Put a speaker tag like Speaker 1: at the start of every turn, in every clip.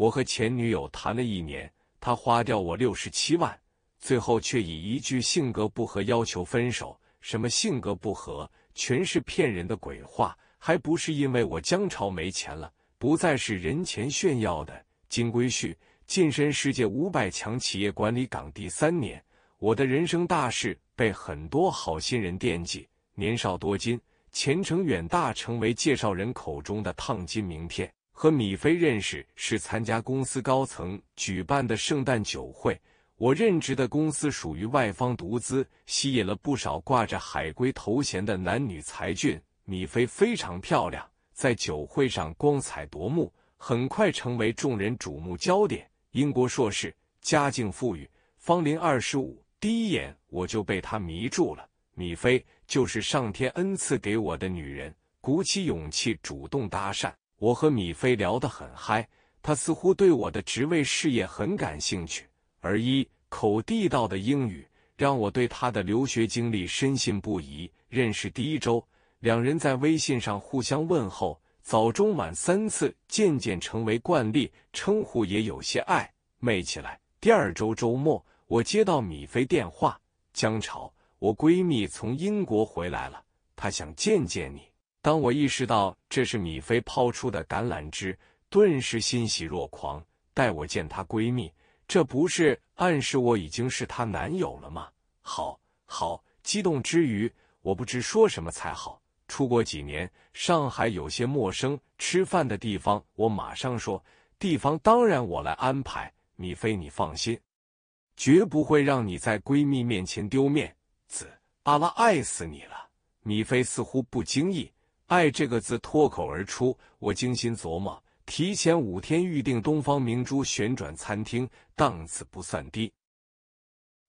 Speaker 1: 我和前女友谈了一年，她花掉我六十七万，最后却以一句性格不合要求分手。什么性格不合，全是骗人的鬼话，还不是因为我江潮没钱了，不再是人前炫耀的金龟婿，晋升世界五百强企业管理岗第三年，我的人生大事被很多好心人惦记，年少多金，前程远大，成为介绍人口中的烫金名片。和米菲认识是参加公司高层举办的圣诞酒会。我任职的公司属于外方独资，吸引了不少挂着海归头衔的男女才俊。米菲非常漂亮，在酒会上光彩夺目，很快成为众人瞩目焦点。英国硕士，家境富裕，芳龄二十五。第一眼我就被她迷住了。米菲就是上天恩赐给我的女人。鼓起勇气主动搭讪。我和米菲聊得很嗨，他似乎对我的职位事业很感兴趣，而一口地道的英语让我对他的留学经历深信不疑。认识第一周，两人在微信上互相问候，早中晚三次渐渐成为惯例，称呼也有些暧昧起来。第二周周末，我接到米菲电话，江潮，我闺蜜从英国回来了，她想见见你。当我意识到这是米菲抛出的橄榄枝，顿时欣喜若狂。带我见她闺蜜，这不是暗示我已经是她男友了吗？好，好，激动之余，我不知说什么才好。出国几年，上海有些陌生，吃饭的地方我马上说。地方当然我来安排，米菲，你放心，绝不会让你在闺蜜面前丢面子。阿拉爱死你了，米菲似乎不经意。爱这个字脱口而出，我精心琢磨，提前五天预定东方明珠旋转餐厅，档次不算低。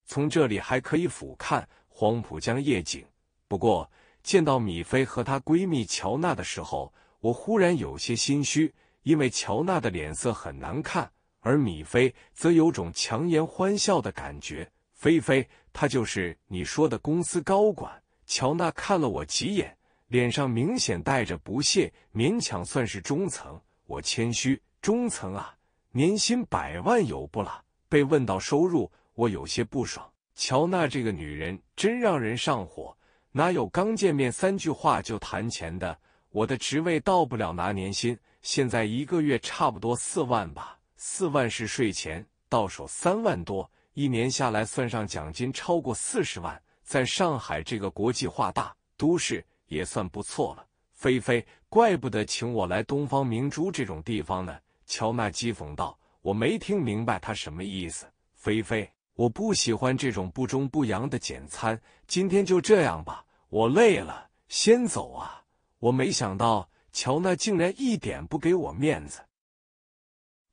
Speaker 1: 从这里还可以俯瞰黄浦江夜景。不过见到米菲和她闺蜜乔娜的时候，我忽然有些心虚，因为乔娜的脸色很难看，而米菲则有种强颜欢笑的感觉。菲菲，她就是你说的公司高管。乔娜看了我几眼。脸上明显带着不屑，勉强算是中层。我谦虚，中层啊，年薪百万有不啦？被问到收入，我有些不爽。乔娜这个女人真让人上火，哪有刚见面三句话就谈钱的？我的职位到不了拿年薪，现在一个月差不多四万吧，四万是税前，到手三万多，一年下来算上奖金超过四十万。在上海这个国际化大都市。也算不错了，菲菲，怪不得请我来东方明珠这种地方呢。乔纳讥讽道：“我没听明白他什么意思。”菲菲，我不喜欢这种不忠不扬的简餐，今天就这样吧，我累了，先走啊！我没想到乔纳竟然一点不给我面子，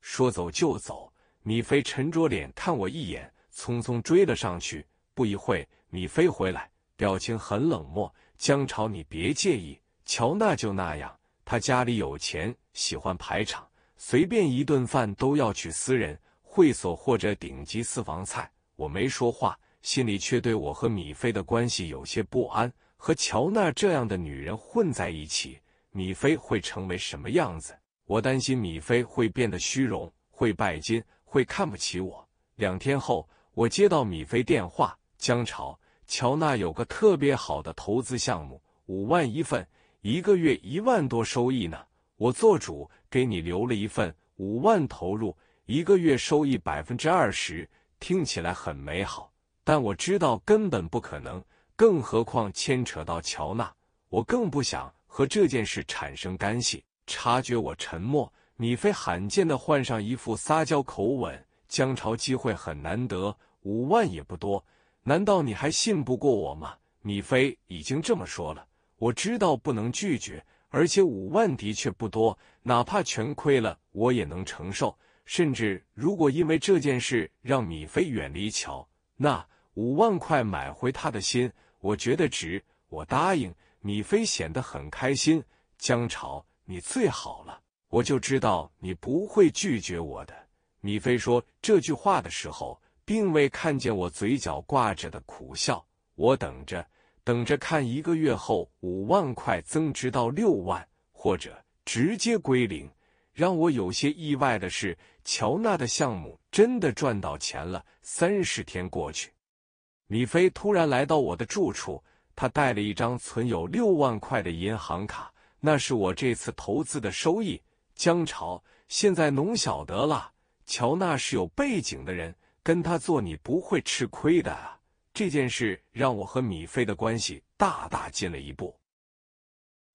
Speaker 1: 说走就走。米菲沉着脸看我一眼，匆匆追了上去。不一会，米菲回来，表情很冷漠。江潮，你别介意，乔娜就那样，她家里有钱，喜欢排场，随便一顿饭都要去私人会所或者顶级私房菜。我没说话，心里却对我和米菲的关系有些不安。和乔娜这样的女人混在一起，米菲会成为什么样子？我担心米菲会变得虚荣，会拜金，会看不起我。两天后，我接到米菲电话，江潮。乔纳有个特别好的投资项目，五万一份，一个月一万多收益呢。我做主给你留了一份，五万投入，一个月收益百分之二十，听起来很美好。但我知道根本不可能，更何况牵扯到乔纳，我更不想和这件事产生干系。察觉我沉默，米菲罕见的换上一副撒娇口吻：“江潮，机会很难得，五万也不多。”难道你还信不过我吗？米菲已经这么说了，我知道不能拒绝，而且五万的确不多，哪怕全亏了我也能承受。甚至如果因为这件事让米菲远离乔，那五万块买回他的心，我觉得值。我答应。米菲显得很开心。江潮，你最好了，我就知道你不会拒绝我的。米菲说这句话的时候。并未看见我嘴角挂着的苦笑，我等着，等着看一个月后五万块增值到六万，或者直接归零。让我有些意外的是，乔纳的项目真的赚到钱了。三十天过去，米菲突然来到我的住处，他带了一张存有六万块的银行卡，那是我这次投资的收益。江潮，现在侬晓得了，乔纳是有背景的人。跟他做，你不会吃亏的。这件事让我和米菲的关系大大进了一步，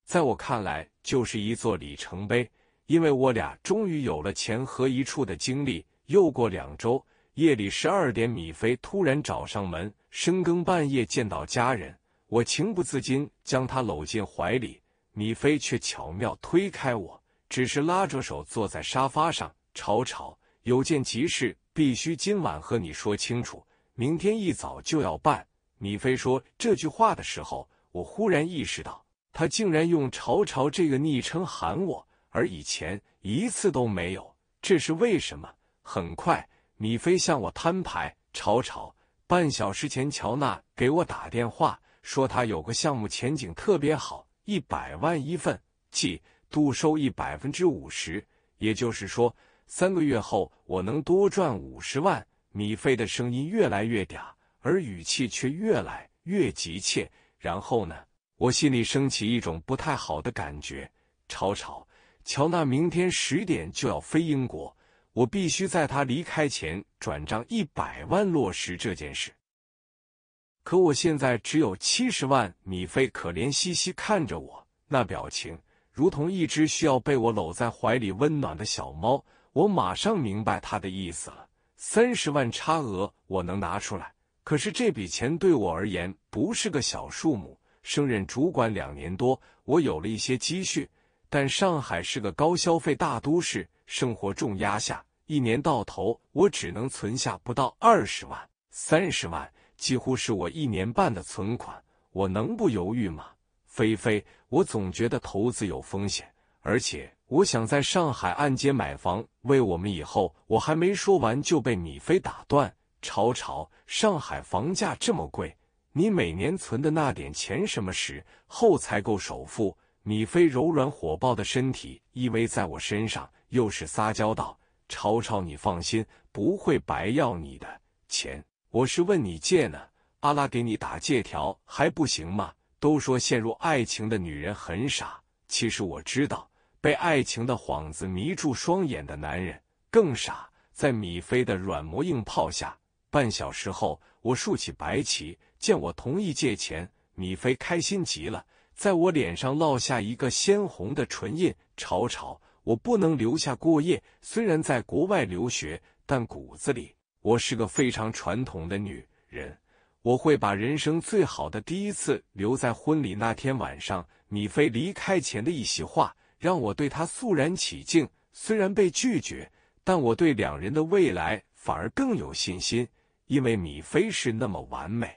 Speaker 1: 在我看来就是一座里程碑，因为我俩终于有了钱合一处的经历。又过两周，夜里十二点，米菲突然找上门，深更半夜见到家人，我情不自禁将他搂进怀里，米菲却巧妙推开我，只是拉着手坐在沙发上，吵吵有件急事。必须今晚和你说清楚，明天一早就要办。米菲说这句话的时候，我忽然意识到，他竟然用“朝朝”这个昵称喊我，而以前一次都没有，这是为什么？很快，米菲向我摊牌：“朝朝，半小时前乔纳给我打电话，说他有个项目前景特别好，一百万一份，季度收益百分之五十，也就是说。”三个月后，我能多赚五十万。米菲的声音越来越嗲，而语气却越来越急切。然后呢？我心里升起一种不太好的感觉。吵吵，乔纳明天十点就要飞英国，我必须在他离开前转账一百万，落实这件事。可我现在只有七十万。米菲可怜兮兮看着我，那表情如同一只需要被我搂在怀里温暖的小猫。我马上明白他的意思了。三十万差额我能拿出来，可是这笔钱对我而言不是个小数目。升任主管两年多，我有了一些积蓄，但上海是个高消费大都市，生活重压下，一年到头我只能存下不到二十万。三十万几乎是我一年半的存款，我能不犹豫吗？菲菲，我总觉得投资有风险。而且我想在上海按揭买房，为我们以后……我还没说完就被米菲打断。吵吵，上海房价这么贵，你每年存的那点钱，什么时候才够首付？米菲柔软火爆的身体依偎在我身上，又是撒娇道：“吵吵，你放心，不会白要你的钱，我是问你借呢。阿拉给你打借条还不行吗？”都说陷入爱情的女人很傻，其实我知道。被爱情的幌子迷住双眼的男人更傻，在米菲的软磨硬泡下，半小时后我竖起白旗。见我同意借钱，米菲开心极了，在我脸上烙下一个鲜红的唇印。吵吵，我不能留下过夜。虽然在国外留学，但骨子里我是个非常传统的女人。我会把人生最好的第一次留在婚礼那天晚上。米菲离开前的一席话。让我对他肃然起敬。虽然被拒绝，但我对两人的未来反而更有信心，因为米菲是那么完美，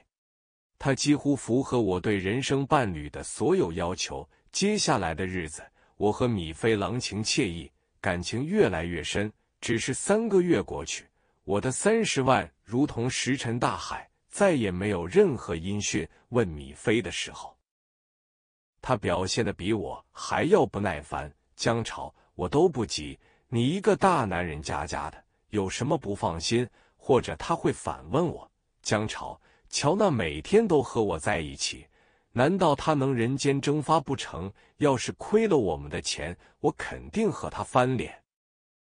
Speaker 1: 他几乎符合我对人生伴侣的所有要求。接下来的日子，我和米菲郎情妾意，感情越来越深。只是三个月过去，我的三十万如同石沉大海，再也没有任何音讯。问米菲的时候。他表现的比我还要不耐烦。江潮，我都不急，你一个大男人家家的，有什么不放心？或者他会反问我：江潮，乔娜每天都和我在一起，难道他能人间蒸发不成？要是亏了我们的钱，我肯定和他翻脸。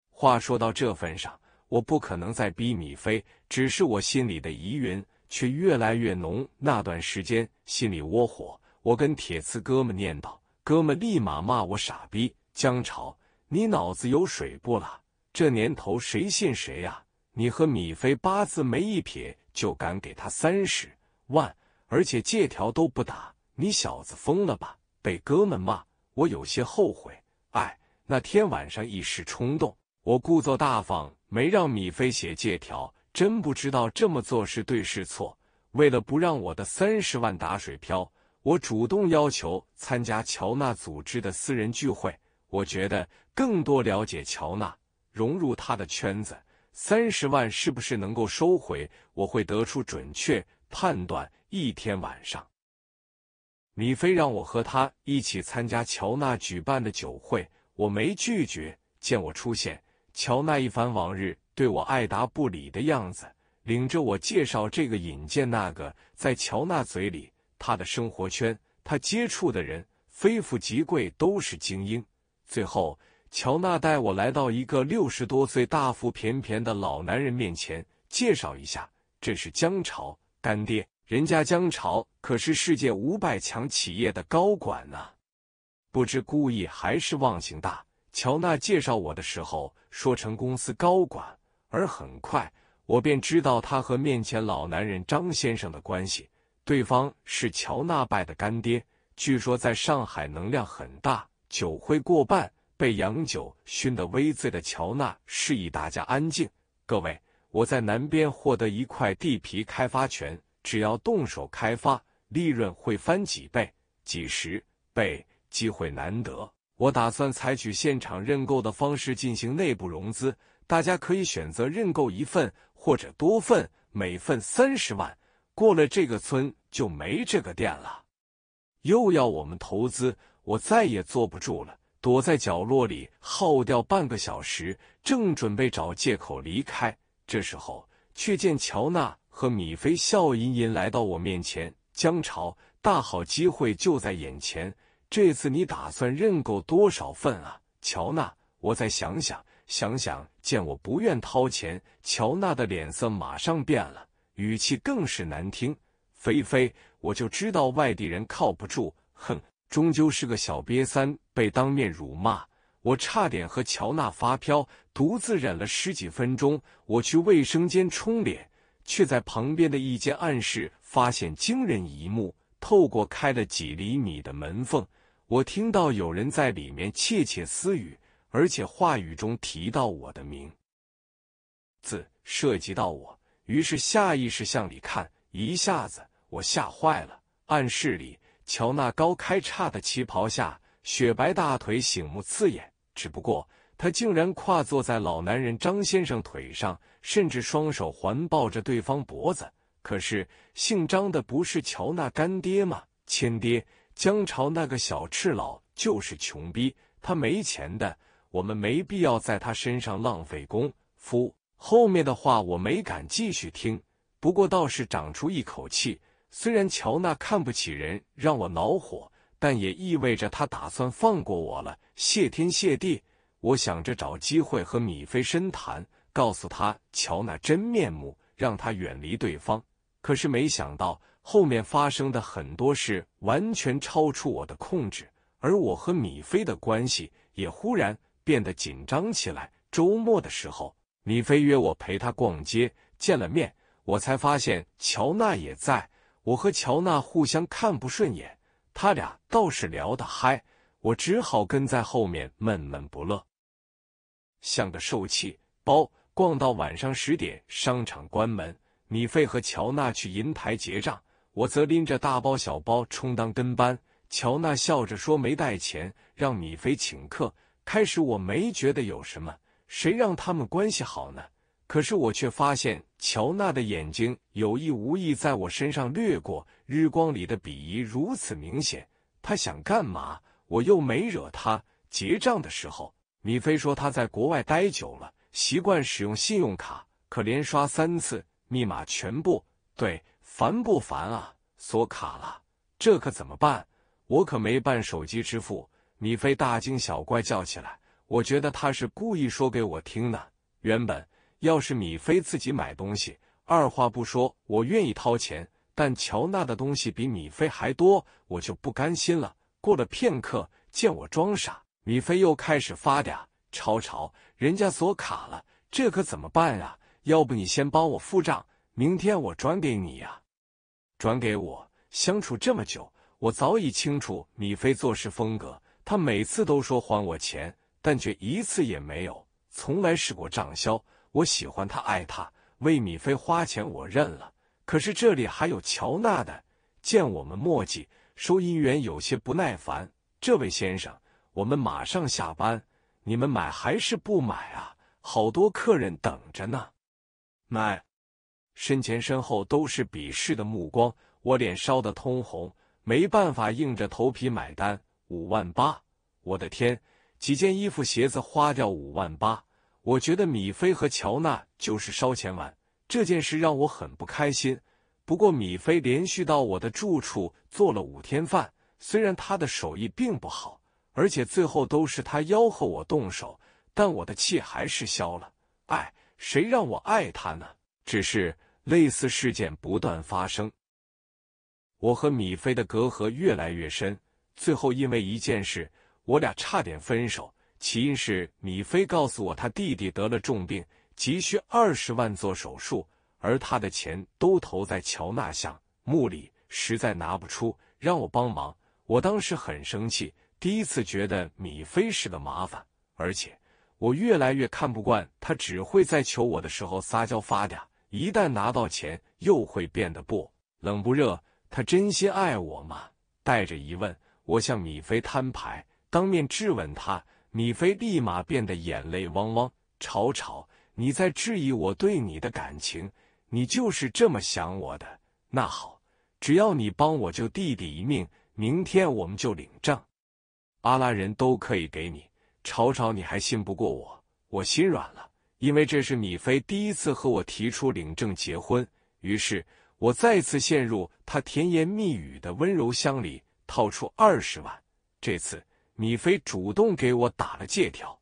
Speaker 1: 话说到这份上，我不可能再逼米菲，只是我心里的疑云却越来越浓。那段时间，心里窝火。我跟铁刺哥们念叨，哥们立马骂我傻逼。江潮，你脑子有水不啦？这年头谁信谁呀？你和米菲八字没一撇，就敢给他三十万，而且借条都不打，你小子疯了吧？被哥们骂，我有些后悔。哎，那天晚上一时冲动，我故作大方，没让米菲写借条，真不知道这么做是对是错。为了不让我的三十万打水漂。我主动要求参加乔纳组织的私人聚会，我觉得更多了解乔纳，融入他的圈子。三十万是不是能够收回？我会得出准确判断。一天晚上，米菲让我和他一起参加乔纳举办的酒会，我没拒绝。见我出现，乔纳一番往日对我爱答不理的样子，领着我介绍这个引荐那个，在乔纳嘴里。他的生活圈，他接触的人非富即贵，都是精英。最后，乔纳带我来到一个六十多岁、大腹便便的老男人面前，介绍一下，这是江潮干爹。人家江潮可是世界五百强企业的高管呢。不知故意还是忘性大，乔纳介绍我的时候说成公司高管，而很快我便知道他和面前老男人张先生的关系。对方是乔纳拜的干爹，据说在上海能量很大。酒会过半，被洋酒熏得微醉的乔纳示意大家安静。各位，我在南边获得一块地皮开发权，只要动手开发，利润会翻几倍、几十倍，机会难得。我打算采取现场认购的方式进行内部融资，大家可以选择认购一份或者多份，每份三十万。过了这个村就没这个店了，又要我们投资，我再也坐不住了，躲在角落里耗掉半个小时，正准备找借口离开，这时候却见乔纳和米菲笑吟吟来到我面前：“江潮，大好机会就在眼前，这次你打算认购多少份啊？”乔纳，我再想想想想，见我不愿掏钱，乔纳的脸色马上变了。语气更是难听，菲菲，我就知道外地人靠不住，哼，终究是个小瘪三，被当面辱骂，我差点和乔娜发飙，独自忍了十几分钟。我去卫生间冲脸，却在旁边的一间暗室发现惊人一幕。透过开了几厘米的门缝，我听到有人在里面窃窃私语，而且话语中提到我的名字，涉及到我。于是下意识向里看，一下子我吓坏了。暗室里，乔那高开叉的旗袍下，雪白大腿醒目刺眼。只不过，他竟然跨坐在老男人张先生腿上，甚至双手环抱着对方脖子。可是，姓张的不是乔纳干爹吗？亲爹？江潮那个小赤佬就是穷逼，他没钱的，我们没必要在他身上浪费功夫。后面的话我没敢继续听，不过倒是长出一口气。虽然乔纳看不起人，让我恼火，但也意味着他打算放过我了。谢天谢地！我想着找机会和米菲深谈，告诉他乔纳真面目，让他远离对方。可是没想到后面发生的很多事完全超出我的控制，而我和米菲的关系也忽然变得紧张起来。周末的时候。米菲约我陪他逛街，见了面，我才发现乔娜也在我和乔娜互相看不顺眼，他俩倒是聊得嗨，我只好跟在后面闷闷不乐，像个受气包。逛到晚上十点，商场关门，米菲和乔娜去银台结账，我则拎着大包小包充当跟班。乔娜笑着说没带钱，让米菲请客。开始我没觉得有什么。谁让他们关系好呢？可是我却发现乔娜的眼睛有意无意在我身上掠过，日光里的鄙夷如此明显。他想干嘛？我又没惹他。结账的时候，米菲说他在国外待久了，习惯使用信用卡，可连刷三次，密码全部对，烦不烦啊？锁卡了，这可怎么办？我可没办手机支付。米菲大惊小怪叫起来。我觉得他是故意说给我听的。原本要是米菲自己买东西，二话不说，我愿意掏钱。但乔纳的东西比米菲还多，我就不甘心了。过了片刻，见我装傻，米菲又开始发嗲：“吵吵，人家锁卡了，这可怎么办啊？要不你先帮我付账，明天我转给你呀。”转给我。相处这么久，我早已清楚米菲做事风格，他每次都说还我钱。但却一次也没有，从来试过账销。我喜欢他，爱他，为米菲花钱我认了。可是这里还有乔纳的。见我们墨迹，收银员有些不耐烦。这位先生，我们马上下班，你们买还是不买啊？好多客人等着呢。买。身前身后都是鄙视的目光，我脸烧得通红，没办法，硬着头皮买单。五万八，我的天！几件衣服、鞋子花掉五万八，我觉得米菲和乔纳就是烧钱玩。这件事让我很不开心。不过米菲连续到我的住处做了五天饭，虽然他的手艺并不好，而且最后都是他吆喝我动手，但我的气还是消了。哎，谁让我爱他呢？只是类似事件不断发生，我和米菲的隔阂越来越深。最后因为一件事。我俩差点分手，起因是米菲告诉我，他弟弟得了重病，急需二十万做手术，而他的钱都投在乔纳项目里，实在拿不出，让我帮忙。我当时很生气，第一次觉得米菲是个麻烦，而且我越来越看不惯他，只会在求我的时候撒娇发嗲，一旦拿到钱又会变得不冷不热。他真心爱我吗？带着疑问，我向米菲摊牌。当面质问他，米菲立马变得眼泪汪汪。吵吵，你在质疑我对你的感情，你就是这么想我的。那好，只要你帮我救弟弟一命，明天我们就领证。阿拉人都可以给你。吵吵，你还信不过我？我心软了，因为这是米菲第一次和我提出领证结婚。于是，我再次陷入他甜言蜜语的温柔乡里，掏出二十万。这次。米菲主动给我打了借条，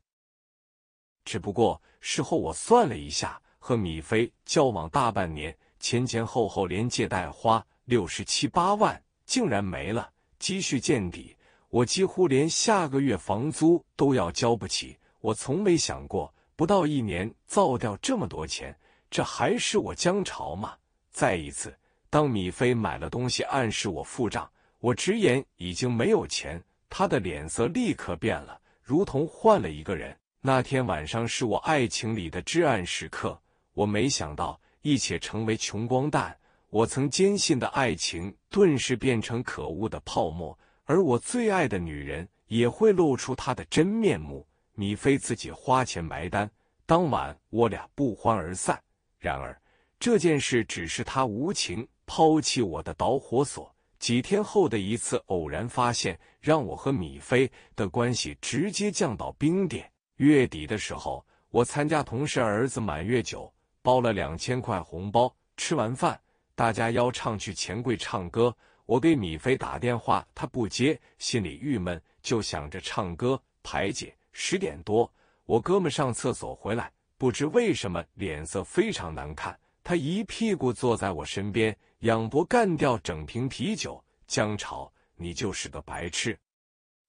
Speaker 1: 只不过事后我算了一下，和米菲交往大半年，前前后后连借贷花六十七八万，竟然没了积蓄见底，我几乎连下个月房租都要交不起。我从没想过，不到一年造掉这么多钱，这还是我江潮吗？再一次，当米菲买了东西暗示我付账，我直言已经没有钱。他的脸色立刻变了，如同换了一个人。那天晚上是我爱情里的至暗时刻。我没想到，一切成为穷光蛋。我曾坚信的爱情，顿时变成可恶的泡沫。而我最爱的女人，也会露出她的真面目。米菲自己花钱埋单。当晚，我俩不欢而散。然而，这件事只是他无情抛弃我的导火索。几天后的一次偶然发现，让我和米菲的关系直接降到冰点。月底的时候，我参加同事儿子满月酒，包了两千块红包。吃完饭，大家邀唱去钱柜唱歌。我给米菲打电话，他不接，心里郁闷，就想着唱歌排解。十点多，我哥们上厕所回来，不知为什么脸色非常难看，他一屁股坐在我身边。仰脖干掉整瓶啤酒，江潮，你就是个白痴！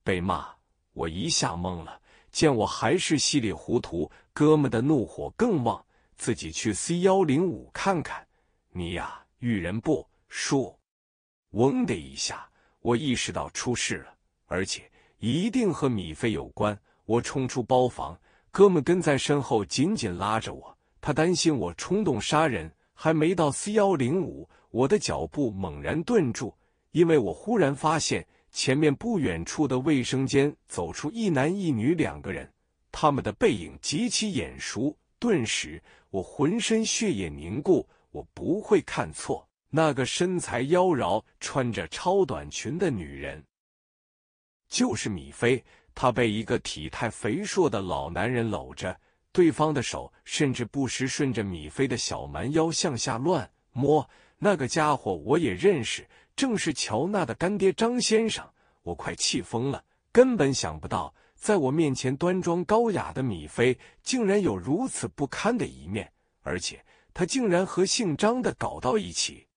Speaker 1: 被骂，我一下懵了。见我还是稀里糊涂，哥们的怒火更旺。自己去 C 幺零五看看你呀，遇人不淑。嗡的一下，我意识到出事了，而且一定和米菲有关。我冲出包房，哥们跟在身后，紧紧拉着我。他担心我冲动杀人，还没到 C 幺零五。我的脚步猛然顿住，因为我忽然发现前面不远处的卫生间走出一男一女两个人，他们的背影极其眼熟。顿时，我浑身血液凝固。我不会看错，那个身材妖娆、穿着超短裙的女人，就是米菲。她被一个体态肥硕的老男人搂着，对方的手甚至不时顺着米菲的小蛮腰向下乱摸。那个家伙我也认识，正是乔纳的干爹张先生。我快气疯了，根本想不到，在我面前端庄高雅的米菲，竟然有如此不堪的一面，而且他竟然和姓张的搞到一起。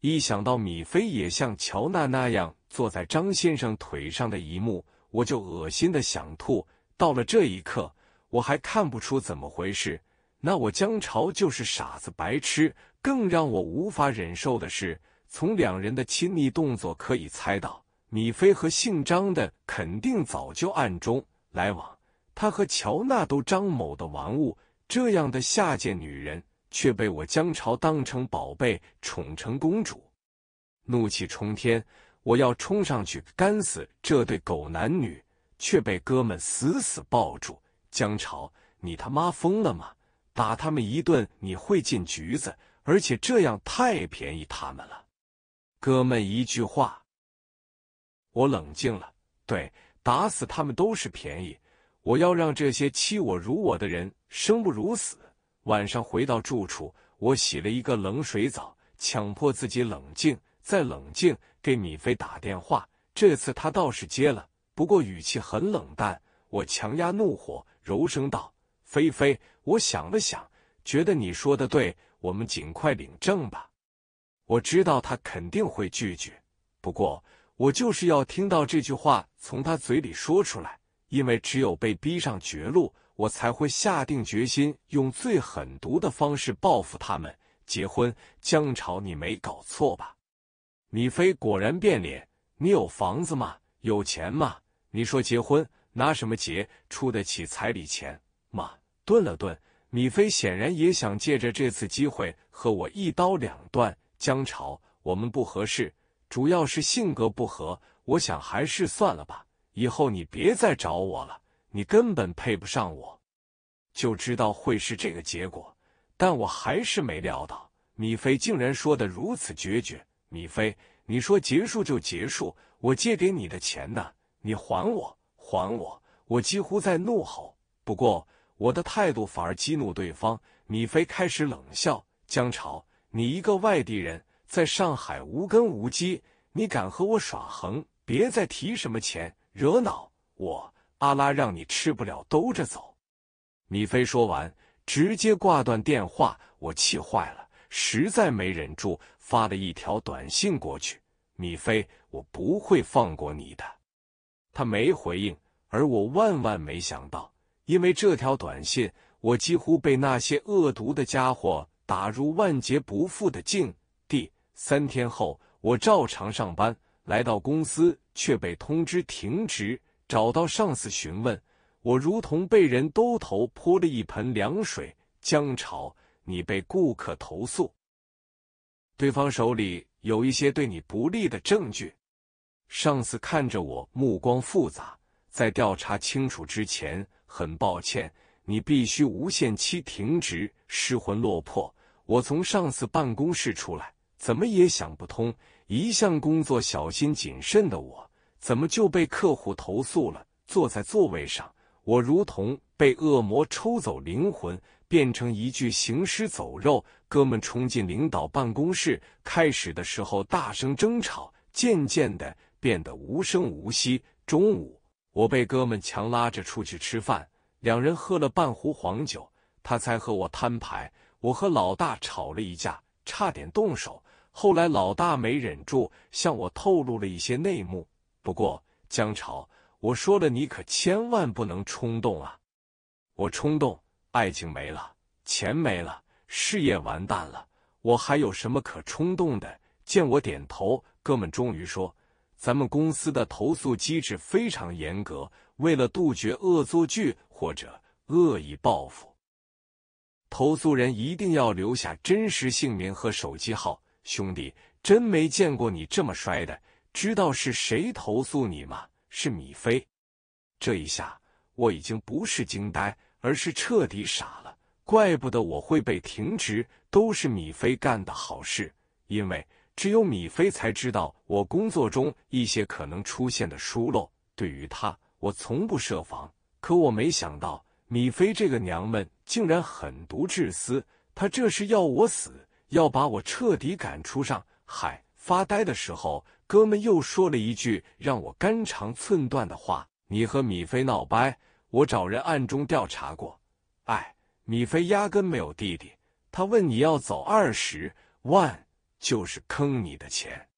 Speaker 1: 一想到米菲也像乔纳那样坐在张先生腿上的一幕，我就恶心的想吐。到了这一刻，我还看不出怎么回事，那我江潮就是傻子白痴。更让我无法忍受的是，从两人的亲密动作可以猜到，米菲和姓张的肯定早就暗中来往。他和乔娜都张某的玩物，这样的下贱女人却被我江潮当成宝贝宠成公主，怒气冲天，我要冲上去干死这对狗男女，却被哥们死死抱住。江潮，你他妈疯了吗？打他们一顿你会进局子。而且这样太便宜他们了，哥们，一句话，我冷静了。对，打死他们都是便宜。我要让这些欺我辱我的人生不如死。晚上回到住处，我洗了一个冷水澡，强迫自己冷静，再冷静。给米菲打电话，这次他倒是接了，不过语气很冷淡。我强压怒火，柔声道：“菲菲，我想了想，觉得你说的对。”我们尽快领证吧。我知道他肯定会拒绝，不过我就是要听到这句话从他嘴里说出来，因为只有被逼上绝路，我才会下定决心用最狠毒的方式报复他们。结婚？江潮，你没搞错吧？米菲果然变脸。你有房子吗？有钱吗？你说结婚，拿什么结？出得起彩礼钱吗？顿了顿。米菲显然也想借着这次机会和我一刀两断。江潮，我们不合适，主要是性格不合。我想还是算了吧，以后你别再找我了。你根本配不上我。就知道会是这个结果，但我还是没料到米菲竟然说的如此决绝。米菲，你说结束就结束，我借给你的钱呢？你还我还我！我几乎在怒吼。不过。我的态度反而激怒对方，米菲开始冷笑：“江潮，你一个外地人，在上海无根无基，你敢和我耍横？别再提什么钱，惹恼我阿拉，让你吃不了兜着走。”米菲说完，直接挂断电话。我气坏了，实在没忍住，发了一条短信过去：“米菲，我不会放过你的。”他没回应，而我万万没想到。因为这条短信，我几乎被那些恶毒的家伙打入万劫不复的境地。三天后，我照常上班，来到公司却被通知停职。找到上司询问，我如同被人兜头泼了一盆凉水：“姜潮，你被顾客投诉，对方手里有一些对你不利的证据。”上司看着我，目光复杂。在调查清楚之前。很抱歉，你必须无限期停职。失魂落魄，我从上司办公室出来，怎么也想不通，一向工作小心谨慎的我，怎么就被客户投诉了？坐在座位上，我如同被恶魔抽走灵魂，变成一具行尸走肉。哥们冲进领导办公室，开始的时候大声争吵，渐渐的变得无声无息。中午。我被哥们强拉着出去吃饭，两人喝了半壶黄酒，他才和我摊牌。我和老大吵了一架，差点动手，后来老大没忍住，向我透露了一些内幕。不过江潮，我说了，你可千万不能冲动啊！我冲动，爱情没了，钱没了，事业完蛋了，我还有什么可冲动的？见我点头，哥们终于说。咱们公司的投诉机制非常严格，为了杜绝恶作剧或者恶意报复，投诉人一定要留下真实姓名和手机号。兄弟，真没见过你这么摔的，知道是谁投诉你吗？是米菲。这一下我已经不是惊呆，而是彻底傻了。怪不得我会被停职，都是米菲干的好事，因为。只有米菲才知道我工作中一些可能出现的疏漏。对于他，我从不设防。可我没想到，米菲这个娘们竟然狠毒至私。她这是要我死，要把我彻底赶出上海。发呆的时候，哥们又说了一句让我肝肠寸断的话：“你和米菲闹掰，我找人暗中调查过。哎，米菲压根没有弟弟。他问你要走二十万。”就是坑你的钱，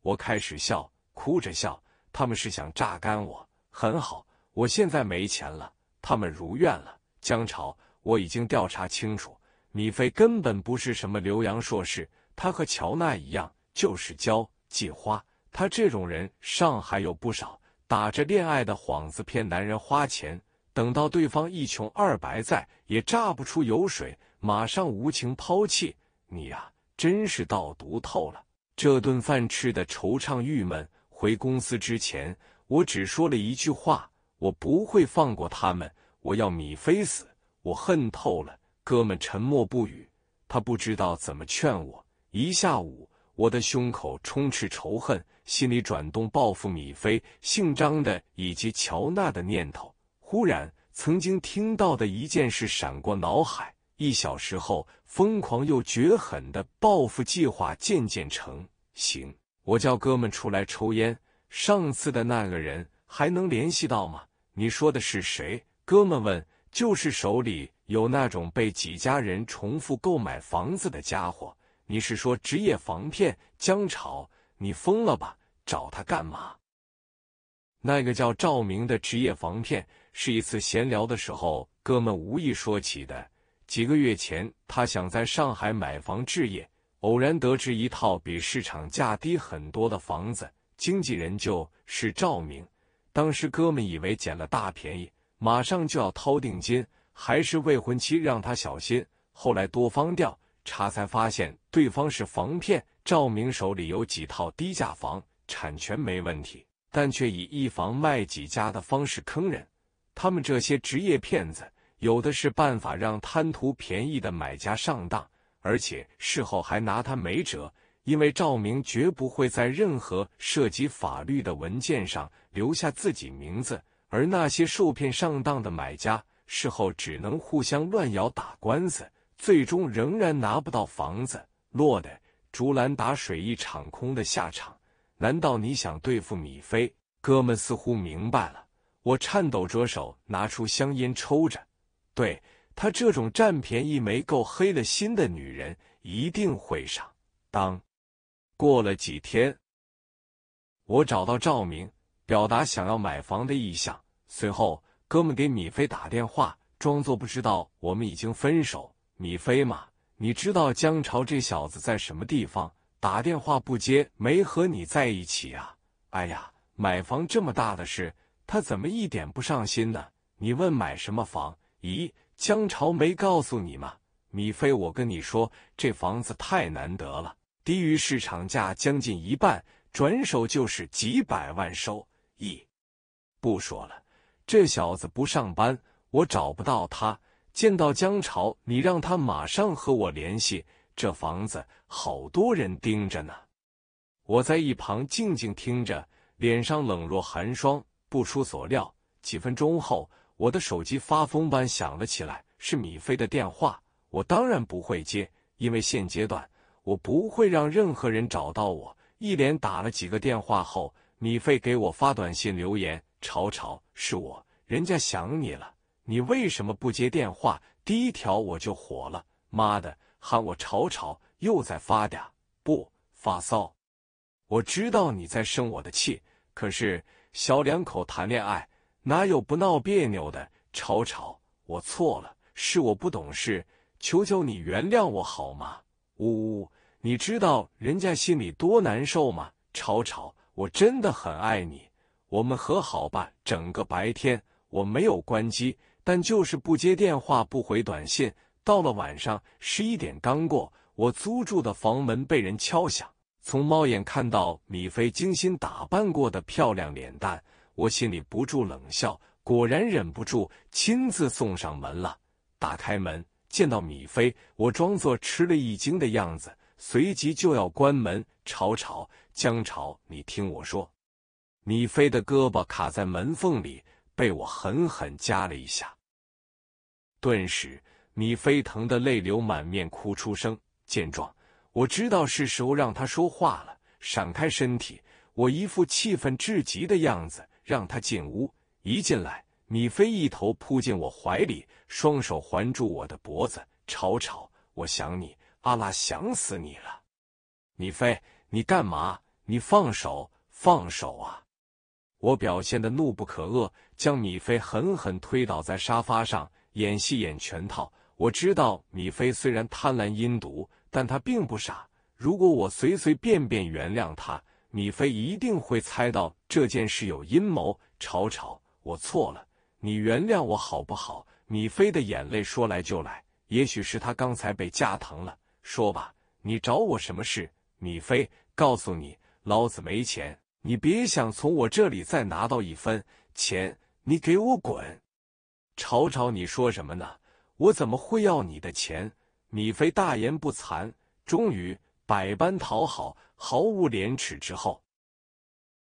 Speaker 1: 我开始笑，哭着笑。他们是想榨干我，很好，我现在没钱了，他们如愿了。江潮，我已经调查清楚，米菲根本不是什么留洋硕士，她和乔娜一样，就是交际花。她这种人，上海有不少，打着恋爱的幌子骗男人花钱，等到对方一穷二白，在也榨不出油水，马上无情抛弃你呀。真是倒毒透了！这顿饭吃的惆怅郁闷。回公司之前，我只说了一句话：我不会放过他们，我要米菲死！我恨透了。哥们沉默不语，他不知道怎么劝我。一下午，我的胸口充斥仇恨，心里转动报复米菲、姓张的以及乔娜的念头。忽然，曾经听到的一件事闪过脑海。一小时后，疯狂又绝狠的报复计划渐渐成型。我叫哥们出来抽烟。上次的那个人还能联系到吗？你说的是谁？哥们问。就是手里有那种被几家人重复购买房子的家伙。你是说职业防骗江潮？你疯了吧？找他干嘛？那个叫赵明的职业防骗，是一次闲聊的时候，哥们无意说起的。几个月前，他想在上海买房置业，偶然得知一套比市场价低很多的房子，经纪人就是赵明。当时哥们以为捡了大便宜，马上就要掏定金，还是未婚妻让他小心。后来多方调查才发现，对方是房骗。赵明手里有几套低价房，产权没问题，但却以一房卖几家的方式坑人。他们这些职业骗子。有的是办法让贪图便宜的买家上当，而且事后还拿他没辙，因为赵明绝不会在任何涉及法律的文件上留下自己名字。而那些受骗上当的买家，事后只能互相乱咬打官司，最终仍然拿不到房子，落得竹篮打水一场空的下场。难道你想对付米菲？哥们似乎明白了，我颤抖着手拿出香烟抽着。对他这种占便宜没够、黑了心的女人，一定会上当。过了几天，我找到赵明，表达想要买房的意向。随后，哥们给米菲打电话，装作不知道我们已经分手。米菲嘛，你知道江潮这小子在什么地方？打电话不接，没和你在一起啊？哎呀，买房这么大的事，他怎么一点不上心呢？你问买什么房？咦，江潮没告诉你吗？米菲，我跟你说，这房子太难得了，低于市场价将近一半，转手就是几百万收益。不说了，这小子不上班，我找不到他。见到江潮，你让他马上和我联系。这房子好多人盯着呢，我在一旁静静听着，脸上冷若寒霜。不出所料，几分钟后。我的手机发疯般响了起来，是米菲的电话。我当然不会接，因为现阶段我不会让任何人找到我。一连打了几个电话后，米菲给我发短信留言：“吵吵，是我，人家想你了，你为什么不接电话？”第一条我就火了，妈的，喊我吵吵又在发嗲不发骚？我知道你在生我的气，可是小两口谈恋爱。哪有不闹别扭的？吵吵，我错了，是我不懂事，求求你原谅我好吗？呜呜，你知道人家心里多难受吗？吵吵，我真的很爱你，我们和好吧。整个白天我没有关机，但就是不接电话、不回短信。到了晚上十一点刚过，我租住的房门被人敲响，从猫眼看到米菲精心打扮过的漂亮脸蛋。我心里不住冷笑，果然忍不住亲自送上门了。打开门，见到米菲，我装作吃了一惊的样子，随即就要关门。吵吵，江吵，你听我说。米菲的胳膊卡在门缝里，被我狠狠夹了一下，顿时米菲疼得泪流满面，哭出声。见状，我知道是时候让他说话了，闪开身体，我一副气愤至极的样子。让他进屋，一进来，米菲一头扑进我怀里，双手环住我的脖子，吵吵，我想你，阿拉想死你了，米菲，你干嘛？你放手，放手啊！我表现的怒不可遏，将米菲狠狠推倒在沙发上，演戏演全套。我知道米菲虽然贪婪阴毒，但他并不傻，如果我随随便便原谅他。米菲一定会猜到这件事有阴谋。吵吵，我错了，你原谅我好不好？米菲的眼泪说来就来，也许是他刚才被夹疼了。说吧，你找我什么事？米菲，告诉你，老子没钱，你别想从我这里再拿到一分钱。你给我滚！吵吵，你说什么呢？我怎么会要你的钱？米菲大言不惭。终于。百般讨好，毫无廉耻。之后，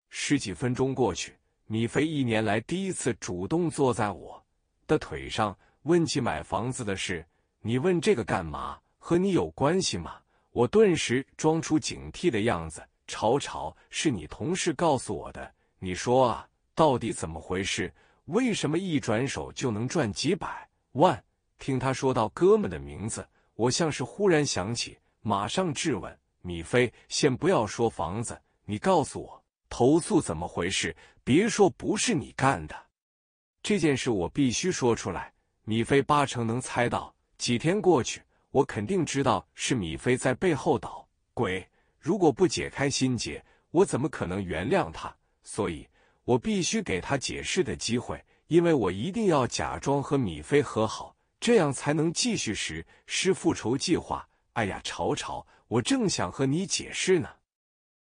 Speaker 1: 十几分钟过去，米菲一年来第一次主动坐在我的腿上，问起买房子的事。你问这个干嘛？和你有关系吗？我顿时装出警惕的样子。吵吵是你同事告诉我的。你说啊，到底怎么回事？为什么一转手就能赚几百万？听他说到哥们的名字，我像是忽然想起。马上质问米菲：“先不要说房子，你告诉我投诉怎么回事？别说不是你干的，这件事我必须说出来。”米菲八成能猜到。几天过去，我肯定知道是米菲在背后捣鬼。如果不解开心结，我怎么可能原谅他？所以，我必须给他解释的机会，因为我一定要假装和米菲和好，这样才能继续实施复仇计划。哎呀，吵吵，我正想和你解释呢。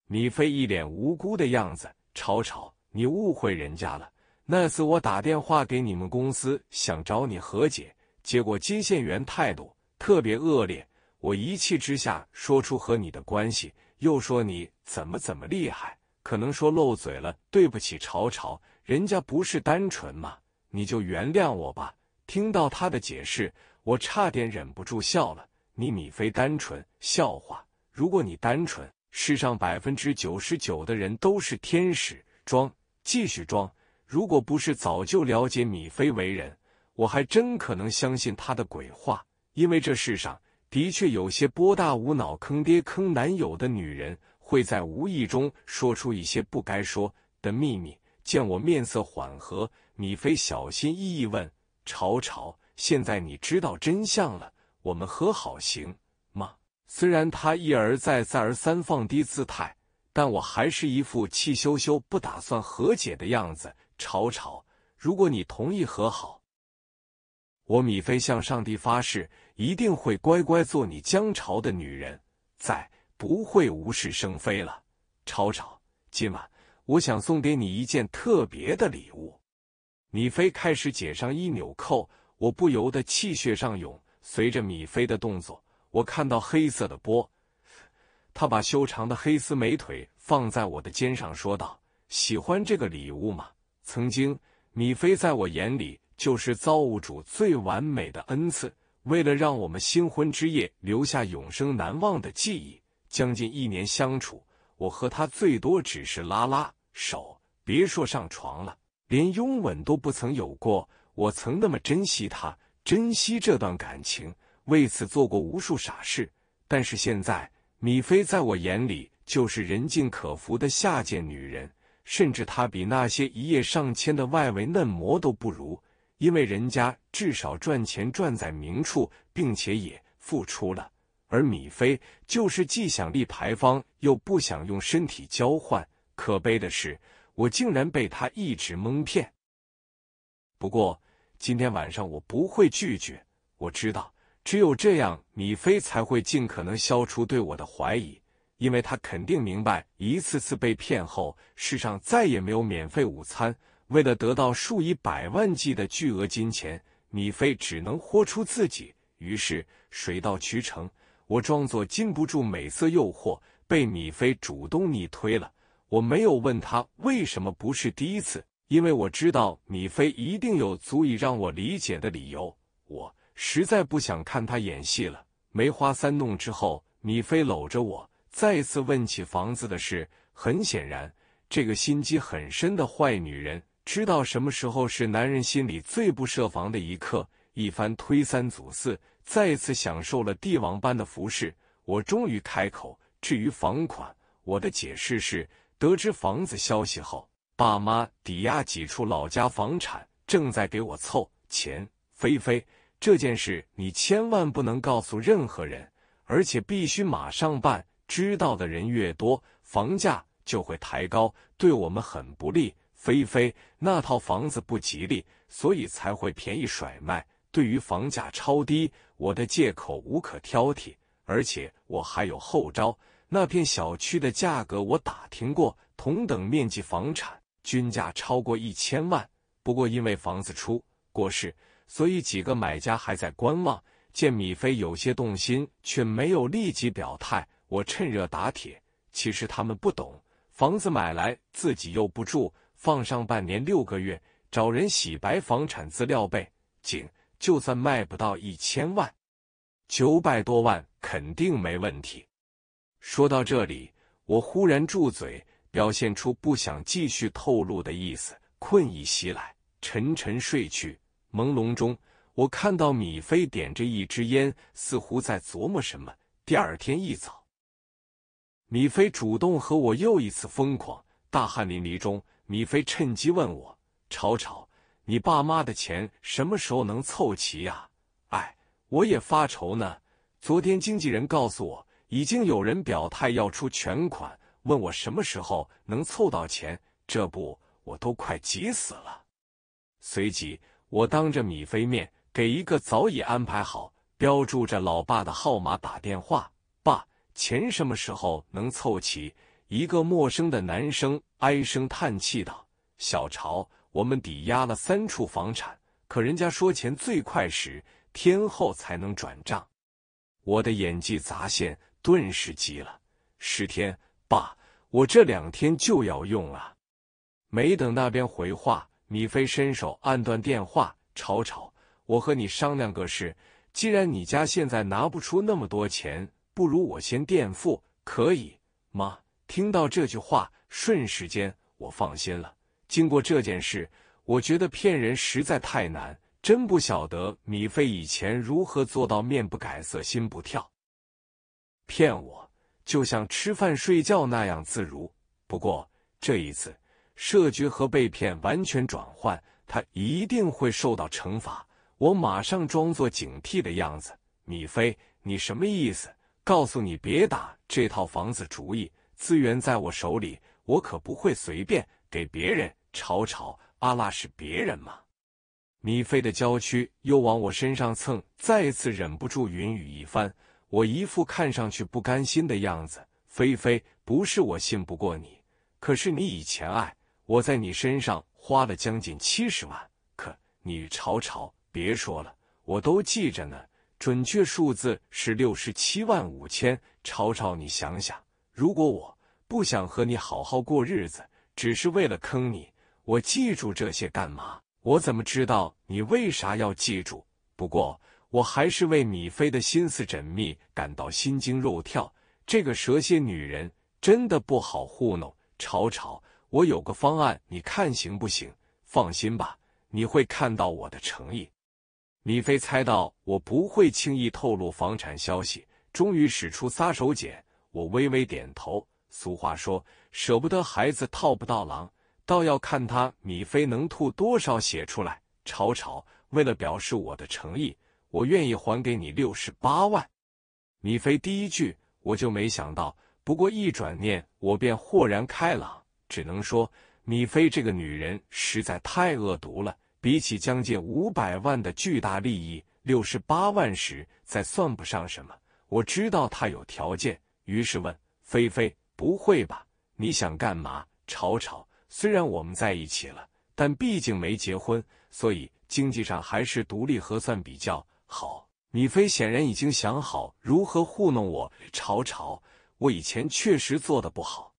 Speaker 1: 米菲一脸无辜的样子，吵吵，你误会人家了。那次我打电话给你们公司想找你和解，结果接线员态度特别恶劣，我一气之下说出和你的关系，又说你怎么怎么厉害，可能说漏嘴了，对不起，吵吵，人家不是单纯嘛，你就原谅我吧。听到他的解释，我差点忍不住笑了。你米菲单纯笑话，如果你单纯，世上百分之九十九的人都是天使，装继续装。如果不是早就了解米菲为人，我还真可能相信他的鬼话。因为这世上的确有些波大无脑、坑爹坑男友的女人，会在无意中说出一些不该说的秘密。见我面色缓和，米菲小心翼翼问：“朝朝，现在你知道真相了？”我们和好行吗？虽然他一而再、再而三放低姿态，但我还是一副气羞羞、不打算和解的样子。吵吵，如果你同意和好，我米菲向上帝发誓，一定会乖乖做你江潮的女人，再不会无事生非了。吵吵，今晚我想送给你一件特别的礼物。米菲开始解上衣纽扣，我不由得气血上涌。随着米菲的动作，我看到黑色的波，他把修长的黑丝美腿放在我的肩上，说道：“喜欢这个礼物吗？”曾经，米菲在我眼里就是造物主最完美的恩赐。为了让我们新婚之夜留下永生难忘的记忆，将近一年相处，我和他最多只是拉拉手，别说上床了，连拥吻都不曾有过。我曾那么珍惜他。珍惜这段感情，为此做过无数傻事。但是现在，米菲在我眼里就是人尽可夫的下贱女人，甚至她比那些一夜上千的外围嫩模都不如，因为人家至少赚钱赚在明处，并且也付出了。而米菲就是既想立牌坊，又不想用身体交换。可悲的是，我竟然被他一直蒙骗。不过。今天晚上我不会拒绝，我知道只有这样，米菲才会尽可能消除对我的怀疑，因为他肯定明白，一次次被骗后，世上再也没有免费午餐。为了得到数以百万计的巨额金钱，米菲只能豁出自己。于是水到渠成，我装作禁不住美色诱惑，被米菲主动逆推了。我没有问他为什么不是第一次。因为我知道米菲一定有足以让我理解的理由，我实在不想看她演戏了。梅花三弄之后，米菲搂着我，再次问起房子的事。很显然，这个心机很深的坏女人知道什么时候是男人心里最不设防的一刻。一番推三阻四，再次享受了帝王般的服饰。我终于开口：“至于房款，我的解释是，得知房子消息后。”爸妈抵押几处老家房产，正在给我凑钱。菲菲，这件事你千万不能告诉任何人，而且必须马上办。知道的人越多，房价就会抬高，对我们很不利。菲菲，那套房子不吉利，所以才会便宜甩卖。对于房价超低，我的借口无可挑剔，而且我还有后招。那片小区的价格我打听过，同等面积房产。均价超过一千万，不过因为房子出过事，所以几个买家还在观望。见米菲有些动心，却没有立即表态。我趁热打铁，其实他们不懂，房子买来自己又不住，放上半年六个月，找人洗白房产资料背景，就算卖不到一千万，九百多万肯定没问题。说到这里，我忽然住嘴。表现出不想继续透露的意思，困意袭来，沉沉睡去。朦胧中，我看到米菲点着一支烟，似乎在琢磨什么。第二天一早，米菲主动和我又一次疯狂。大汗淋漓中，米菲趁机问我：“吵吵，你爸妈的钱什么时候能凑齐呀？”“哎，我也发愁呢。昨天经纪人告诉我，已经有人表态要出全款。”问我什么时候能凑到钱？这不，我都快急死了。随即，我当着米菲面给一个早已安排好、标注着老爸的号码打电话：“爸，钱什么时候能凑齐？”一个陌生的男生唉声叹气道：“小潮，我们抵押了三处房产，可人家说钱最快时天后才能转账。”我的演技砸线，顿时急了：“十天，爸。”我这两天就要用啊！没等那边回话，米菲伸手按断电话。吵吵，我和你商量个事，既然你家现在拿不出那么多钱，不如我先垫付，可以吗？听到这句话，瞬时间我放心了。经过这件事，我觉得骗人实在太难，真不晓得米菲以前如何做到面不改色心不跳，骗我。就像吃饭睡觉那样自如。不过这一次设局和被骗完全转换，他一定会受到惩罚。我马上装作警惕的样子：“米菲，你什么意思？告诉你，别打这套房子主意。资源在我手里，我可不会随便给别人。吵吵，阿拉是别人吗？”米菲的郊区又往我身上蹭，再次忍不住云雨一番。我一副看上去不甘心的样子。菲菲，不是我信不过你，可是你以前爱我在你身上花了将近七十万，可你吵吵别说了，我都记着呢，准确数字是六十七万五千。吵吵，你想想，如果我不想和你好好过日子，只是为了坑你，我记住这些干嘛？我怎么知道你为啥要记住？不过。我还是为米菲的心思缜密感到心惊肉跳，这个蛇蝎女人真的不好糊弄。吵吵，我有个方案，你看行不行？放心吧，你会看到我的诚意。米菲猜到我不会轻易透露房产消息，终于使出撒手锏。我微微点头。俗话说，舍不得孩子套不到狼，倒要看他米菲能吐多少血出来。吵吵，为了表示我的诚意。我愿意还给你六十八万，米菲第一句我就没想到，不过一转念我便豁然开朗，只能说米菲这个女人实在太恶毒了。比起将近五百万的巨大利益，六十八万实在算不上什么。我知道她有条件，于是问菲菲：“不会吧？你想干嘛？”吵吵，虽然我们在一起了，但毕竟没结婚，所以经济上还是独立核算比较。好，米菲显然已经想好如何糊弄我。吵吵，我以前确实做的不好，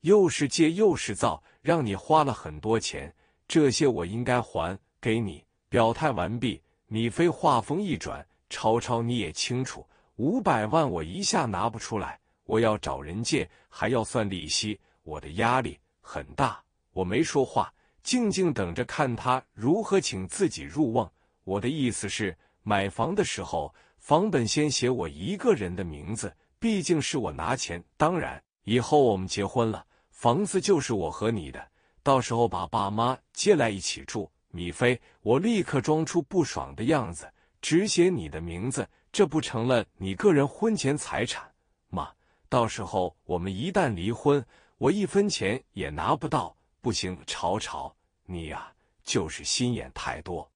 Speaker 1: 又是借又是造，让你花了很多钱，这些我应该还给你。表态完毕，米菲话锋一转，超超，你也清楚，五百万我一下拿不出来，我要找人借，还要算利息，我的压力很大。我没说话，静静等着看他如何请自己入瓮。我的意思是，买房的时候，房本先写我一个人的名字，毕竟是我拿钱。当然，以后我们结婚了，房子就是我和你的。到时候把爸妈接来一起住。米菲，我立刻装出不爽的样子，只写你的名字，这不成了你个人婚前财产吗？到时候我们一旦离婚，我一分钱也拿不到。不行，吵吵，你呀，就是心眼太多。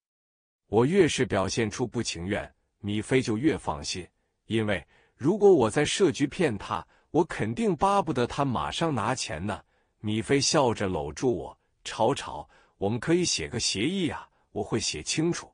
Speaker 1: 我越是表现出不情愿，米菲就越放心。因为如果我在设局骗他，我肯定巴不得他马上拿钱呢。米菲笑着搂住我，吵吵：“我们可以写个协议啊，我会写清楚。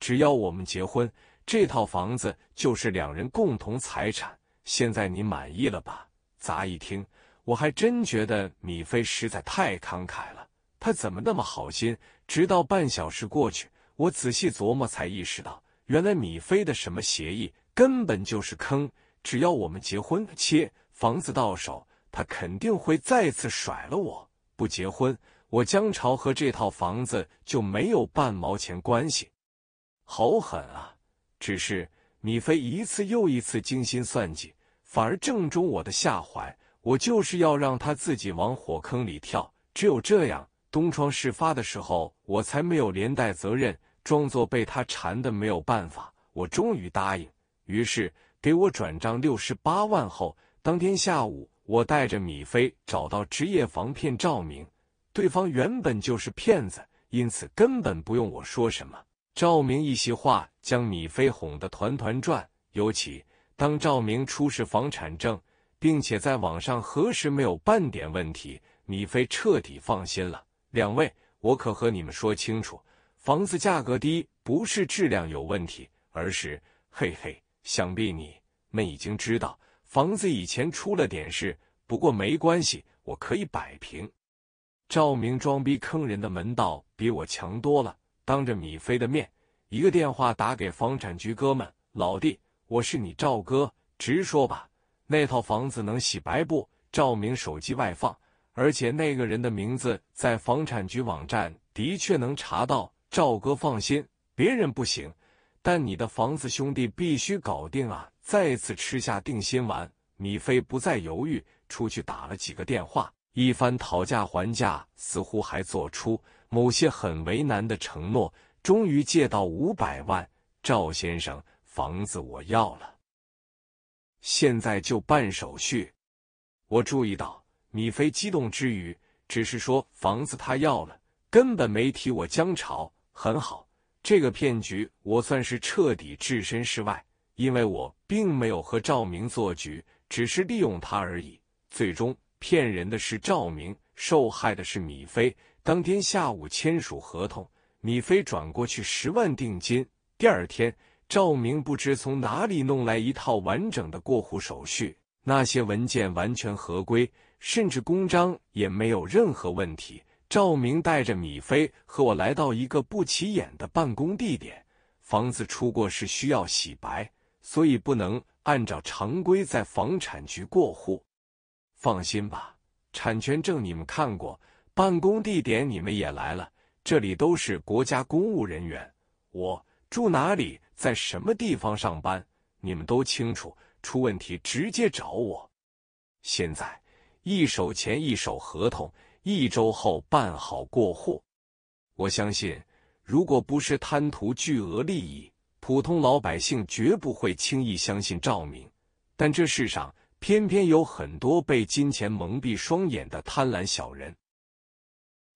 Speaker 1: 只要我们结婚，这套房子就是两人共同财产。现在你满意了吧？”咋一听，我还真觉得米菲实在太慷慨了，他怎么那么好心？直到半小时过去。我仔细琢磨，才意识到，原来米菲的什么协议根本就是坑。只要我们结婚，切房子到手，他肯定会再次甩了我。不结婚，我江潮和这套房子就没有半毛钱关系。好狠啊！只是米菲一次又一次精心算计，反而正中我的下怀。我就是要让他自己往火坑里跳。只有这样，东窗事发的时候，我才没有连带责任。装作被他缠的没有办法，我终于答应。于是给我转账六十八万后，当天下午，我带着米菲找到职业防骗赵明。对方原本就是骗子，因此根本不用我说什么。赵明一席话将米菲哄得团团转。尤其当赵明出示房产证，并且在网上核实没有半点问题，米菲彻底放心了。两位，我可和你们说清楚。房子价格低不是质量有问题，而是嘿嘿，想必你们已经知道房子以前出了点事，不过没关系，我可以摆平。赵明装逼坑人的门道比我强多了，当着米菲的面，一个电话打给房产局哥们，老弟，我是你赵哥，直说吧，那套房子能洗白不？赵明手机外放，而且那个人的名字在房产局网站的确能查到。赵哥放心，别人不行，但你的房子兄弟必须搞定啊！再次吃下定心丸，米菲不再犹豫，出去打了几个电话，一番讨价还价，似乎还做出某些很为难的承诺，终于借到五百万。赵先生，房子我要了，现在就办手续。我注意到，米菲激动之余，只是说房子他要了，根本没提我江潮。很好，这个骗局我算是彻底置身事外，因为我并没有和赵明做局，只是利用他而已。最终骗人的是赵明，受害的是米菲。当天下午签署合同，米菲转过去十万定金。第二天，赵明不知从哪里弄来一套完整的过户手续，那些文件完全合规，甚至公章也没有任何问题。赵明带着米菲和我来到一个不起眼的办公地点。房子出过事，需要洗白，所以不能按照常规在房产局过户。放心吧，产权证你们看过，办公地点你们也来了，这里都是国家公务人员。我住哪里，在什么地方上班，你们都清楚。出问题直接找我。现在一手钱，一手合同。一周后办好过户。我相信，如果不是贪图巨额利益，普通老百姓绝不会轻易相信赵明。但这世上偏偏有很多被金钱蒙蔽双眼的贪婪小人，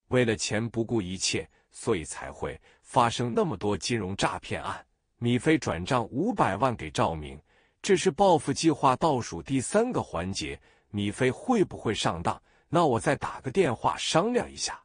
Speaker 1: 为了钱不顾一切，所以才会发生那么多金融诈骗案。米菲转账五百万给赵明，这是报复计划倒数第三个环节。米菲会不会上当？那我再打个电话商量一下，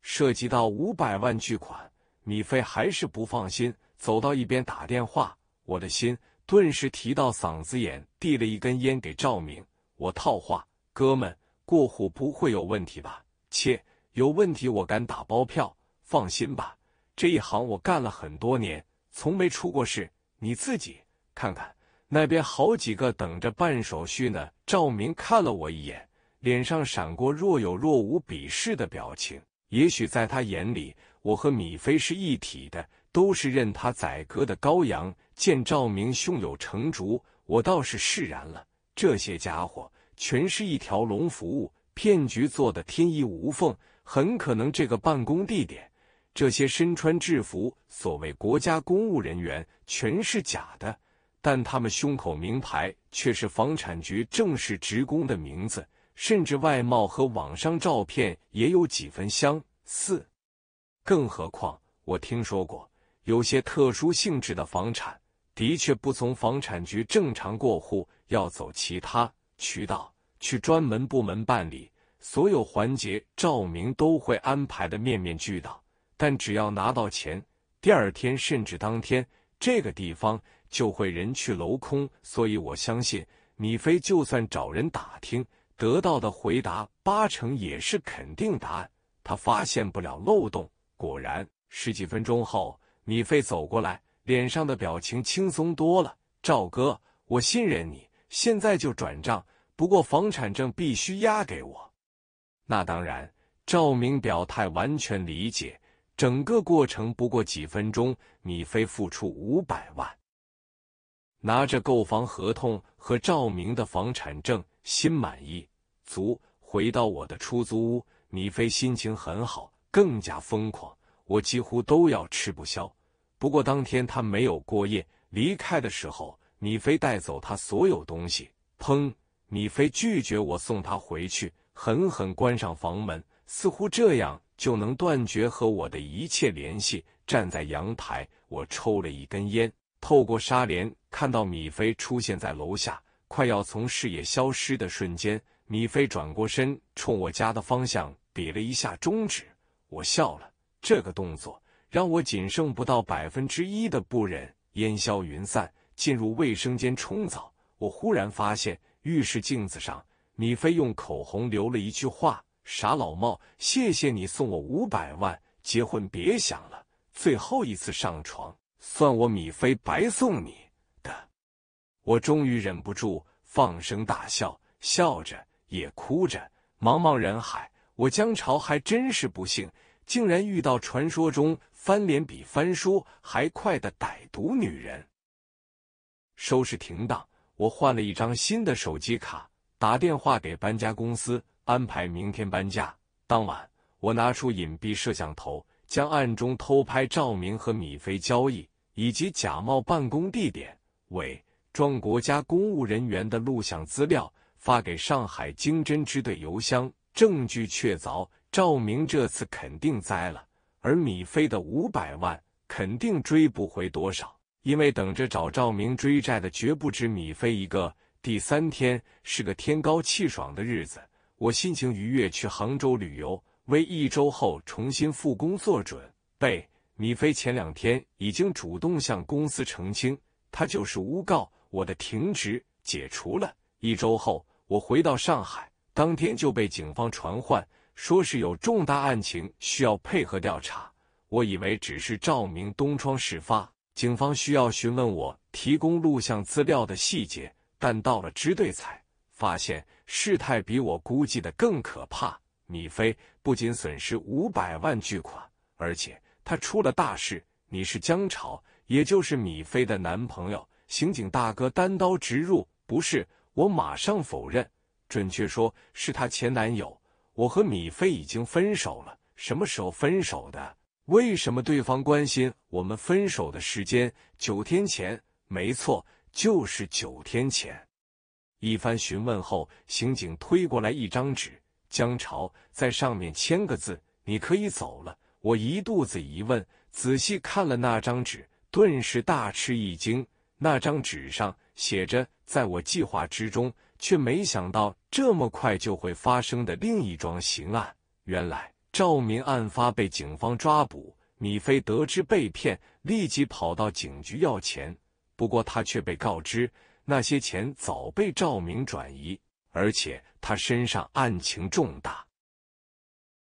Speaker 1: 涉及到五百万巨款，米菲还是不放心，走到一边打电话。我的心顿时提到嗓子眼，递了一根烟给赵明。我套话：“哥们，过户不会有问题吧？”“切，有问题我敢打包票。”“放心吧，这一行我干了很多年，从没出过事。你自己看看，那边好几个等着办手续呢。”赵明看了我一眼。脸上闪过若有若无鄙视的表情。也许在他眼里，我和米菲是一体的，都是任他宰割的羔羊。见赵明胸有成竹，我倒是释然了。这些家伙全是一条龙服务，骗局做的天衣无缝。很可能这个办公地点，这些身穿制服、所谓国家公务人员全是假的，但他们胸口名牌却是房产局正式职工的名字。甚至外貌和网上照片也有几分相似，更何况我听说过有些特殊性质的房产，的确不从房产局正常过户，要走其他渠道去专门部门办理，所有环节赵明都会安排的面面俱到。但只要拿到钱，第二天甚至当天，这个地方就会人去楼空。所以我相信，米菲就算找人打听。得到的回答八成也是肯定答案，他发现不了漏洞。果然，十几分钟后，米菲走过来，脸上的表情轻松多了。赵哥，我信任你，现在就转账。不过，房产证必须押给我。那当然，赵明表态完全理解。整个过程不过几分钟，米菲付出五百万，拿着购房合同和赵明的房产证。心满意足，回到我的出租屋，米菲心情很好，更加疯狂，我几乎都要吃不消。不过当天他没有过夜，离开的时候，米菲带走他所有东西。砰！米菲拒绝我送他回去，狠狠关上房门，似乎这样就能断绝和我的一切联系。站在阳台，我抽了一根烟，透过纱帘看到米菲出现在楼下。快要从视野消失的瞬间，米菲转过身，冲我家的方向比了一下中指。我笑了，这个动作让我仅剩不到百分之一的不忍烟消云散。进入卫生间冲澡，我忽然发现浴室镜子上，米菲用口红留了一句话：“傻老帽，谢谢你送我五百万，结婚别想了，最后一次上床，算我米菲白送你。”我终于忍不住放声大笑，笑着也哭着。茫茫人海，我江潮还真是不幸，竟然遇到传说中翻脸比翻书还快的歹毒女人。收拾停当，我换了一张新的手机卡，打电话给搬家公司安排明天搬家。当晚，我拿出隐蔽摄像头，将暗中偷拍赵明和米菲交易，以及假冒办公地点。喂。装国家公务人员的录像资料发给上海经侦支队邮箱，证据确凿，赵明这次肯定栽了。而米菲的五百万肯定追不回多少，因为等着找赵明追债的绝不止米菲一个。第三天是个天高气爽的日子，我心情愉悦，去杭州旅游，为一周后重新复工做准备。米菲前两天已经主动向公司澄清，他就是诬告。我的停职解除了一周后，我回到上海，当天就被警方传唤，说是有重大案情需要配合调查。我以为只是照明东窗事发，警方需要询问我提供录像资料的细节。但到了支队才发现，事态比我估计的更可怕。米菲不仅损失五百万巨款，而且他出了大事。你是江潮，也就是米菲的男朋友。刑警大哥单刀直入：“不是我马上否认，准确说是他前男友。我和米菲已经分手了，什么时候分手的？为什么对方关心我们分手的时间？九天前，没错，就是九天前。”一番询问后，刑警推过来一张纸：“江潮，在上面签个字，你可以走了。”我一肚子疑问，仔细看了那张纸，顿时大吃一惊。那张纸上写着：“在我计划之中，却没想到这么快就会发生的另一桩刑案。原来赵明案发被警方抓捕，米菲得知被骗，立即跑到警局要钱。不过他却被告知，那些钱早被赵明转移，而且他身上案情重大，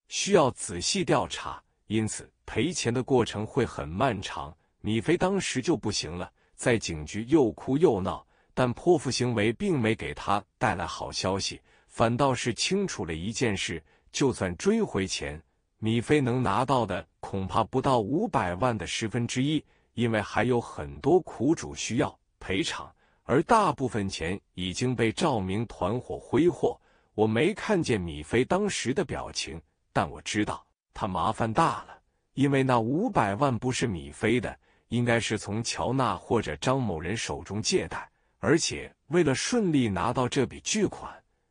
Speaker 1: 需要仔细调查，因此赔钱的过程会很漫长。米菲当时就不行了。”在警局又哭又闹，但泼妇行为并没给他带来好消息，反倒是清楚了一件事：就算追回钱，米菲能拿到的恐怕不到五百万的十分之一，因为还有很多苦主需要赔偿，而大部分钱已经被赵明团伙挥霍。我没看见米菲当时的表情，但我知道他麻烦大了，因为那五百万不是米菲的。应该是从乔纳或者张某人手中借贷，而且为了顺利拿到这笔巨款，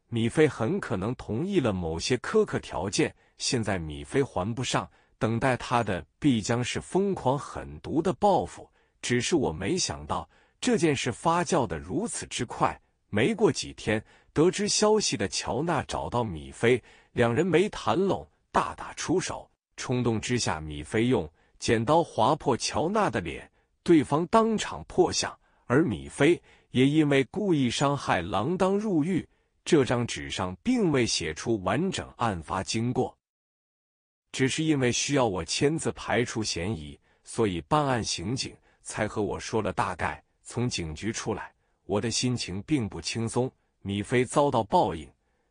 Speaker 1: 米菲很可能同意了某些苛刻条件。现在米菲还不上，等待他的必将是疯狂狠毒的报复。只是我没想到这件事发酵得如此之快，没过几天，得知消息的乔纳找到米菲，两人没谈拢，大打出手。冲动之下，米菲用。剪刀划破乔娜的脸，对方当场破相，而米菲也因为故意伤害锒铛入狱。这张纸上并未写出完整案发经过，只是因为需要我签字排除嫌疑，所以办案刑警才和我说了大概。从警局出来，我的心情并不轻松。米菲遭到报应，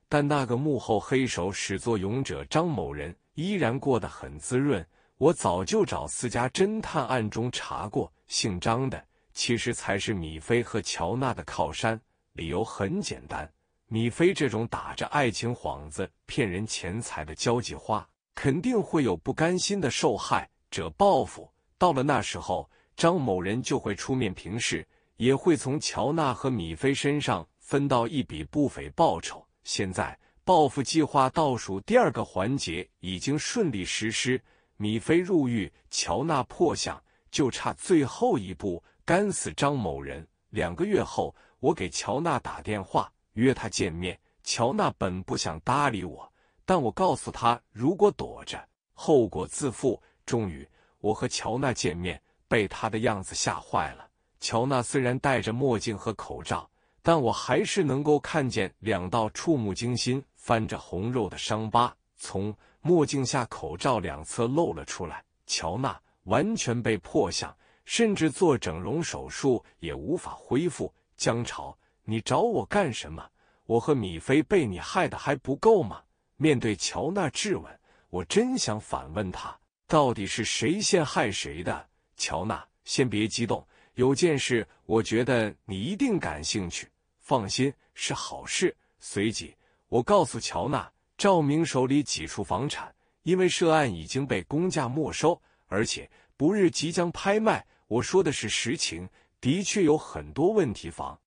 Speaker 1: 但那个幕后黑手、始作俑者张某人依然过得很滋润。我早就找私家侦探暗中查过，姓张的其实才是米菲和乔娜的靠山。理由很简单，米菲这种打着爱情幌子骗人钱财的交际花，肯定会有不甘心的受害者报复。到了那时候，张某人就会出面平事，也会从乔娜和米菲身上分到一笔不菲报酬。现在，报复计划倒数第二个环节已经顺利实施。米菲入狱，乔纳破相，就差最后一步干死张某人。两个月后，我给乔纳打电话约他见面。乔纳本不想搭理我，但我告诉他如果躲着，后果自负。终于，我和乔纳见面，被他的样子吓坏了。乔纳虽然戴着墨镜和口罩，但我还是能够看见两道触目惊心、翻着红肉的伤疤。从墨镜下，口罩两侧露了出来。乔娜完全被破相，甚至做整容手术也无法恢复。江潮，你找我干什么？我和米菲被你害的还不够吗？面对乔娜质问，我真想反问他，到底是谁陷害谁的？乔娜，先别激动，有件事我觉得你一定感兴趣。放心，是好事。随即，我告诉乔娜，赵明手里几处房产，因为涉案已经被公价没收，而且不日即将拍卖。我说的是实情，的确有很多问题房，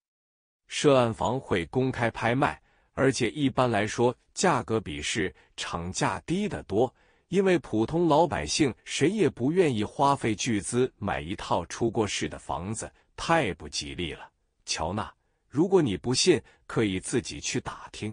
Speaker 1: 涉案房会公开拍卖，而且一般来说价格比市场价低得多。因为普通老百姓谁也不愿意花费巨资买一套出过事的房子，太不吉利了。乔纳，如果你不信，可以自己去打听。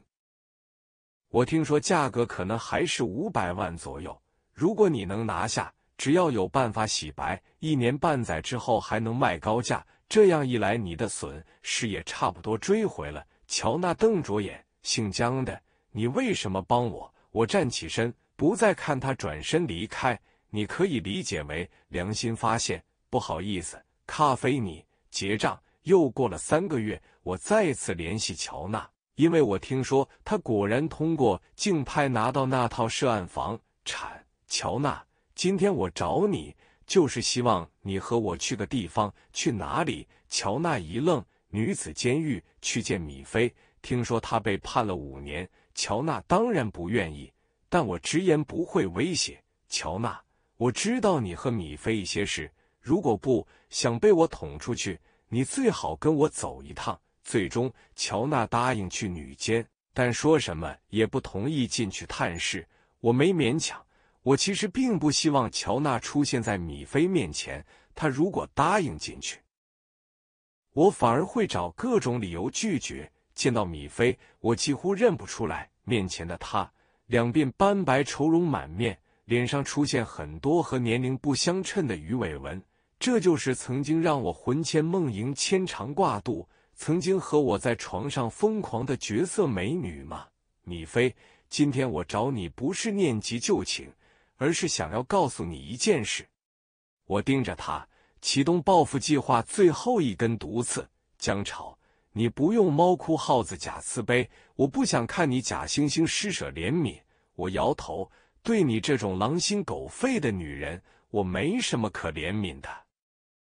Speaker 1: 我听说价格可能还是五百万左右。如果你能拿下，只要有办法洗白，一年半载之后还能卖高价，这样一来你的损，失也差不多追回了。乔纳瞪着眼，姓姜的，你为什么帮我？我站起身，不再看他，转身离开。你可以理解为良心发现。不好意思，咖啡，你结账。又过了三个月，我再次联系乔纳。因为我听说他果然通过竞拍拿到那套涉案房产。乔纳，今天我找你，就是希望你和我去个地方。去哪里？乔纳一愣，女子监狱，去见米菲。听说他被判了五年。乔纳当然不愿意，但我直言不讳威胁乔纳，我知道你和米菲一些事。如果不想被我捅出去，你最好跟我走一趟。最终，乔纳答应去女监，但说什么也不同意进去探视。我没勉强，我其实并不希望乔纳出现在米菲面前。他如果答应进去，我反而会找各种理由拒绝。见到米菲，我几乎认不出来面前的他，两鬓斑白，愁容满面，脸上出现很多和年龄不相称的鱼尾纹。这就是曾经让我魂牵梦萦、牵肠挂肚。曾经和我在床上疯狂的绝色美女吗？米菲，今天我找你不是念及旧情，而是想要告诉你一件事。我盯着他，启动报复计划最后一根毒刺。江潮，你不用猫哭耗子假慈悲，我不想看你假惺惺施舍怜悯。我摇头，对你这种狼心狗肺的女人，我没什么可怜悯的。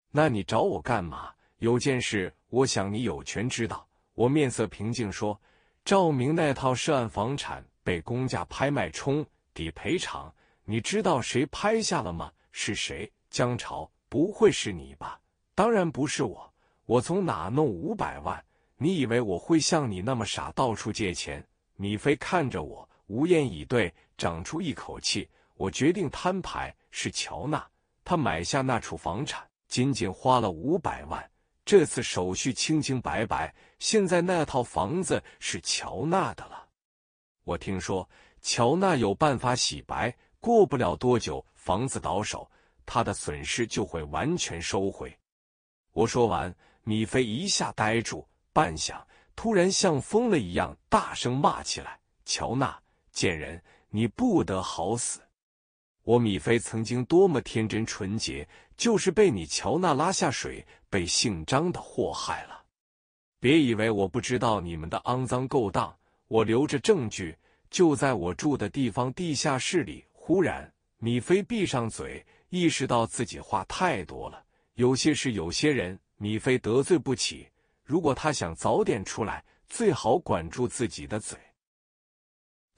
Speaker 1: 那你找我干嘛？有件事，我想你有权知道。我面色平静说：“赵明那套涉案房产被公价拍卖，冲抵赔偿。你知道谁拍下了吗？是谁？江潮？不会是你吧？当然不是我。我从哪弄五百万？你以为我会像你那么傻，到处借钱？”米菲看着我，无言以对，长出一口气。我决定摊牌：是乔纳，他买下那处房产，仅仅花了五百万。这次手续清清白白，现在那套房子是乔娜的了。我听说乔娜有办法洗白，过不了多久房子倒手，她的损失就会完全收回。我说完，米菲一下呆住，半晌，突然像疯了一样大声骂起来：“乔娜，贱人，你不得好死！我米菲曾经多么天真纯洁！”就是被你乔娜拉下水，被姓张的祸害了。别以为我不知道你们的肮脏勾当，我留着证据，就在我住的地方地下室里。忽然，米菲闭上嘴，意识到自己话太多了。有些事，有些人，米菲得罪不起。如果他想早点出来，最好管住自己的嘴。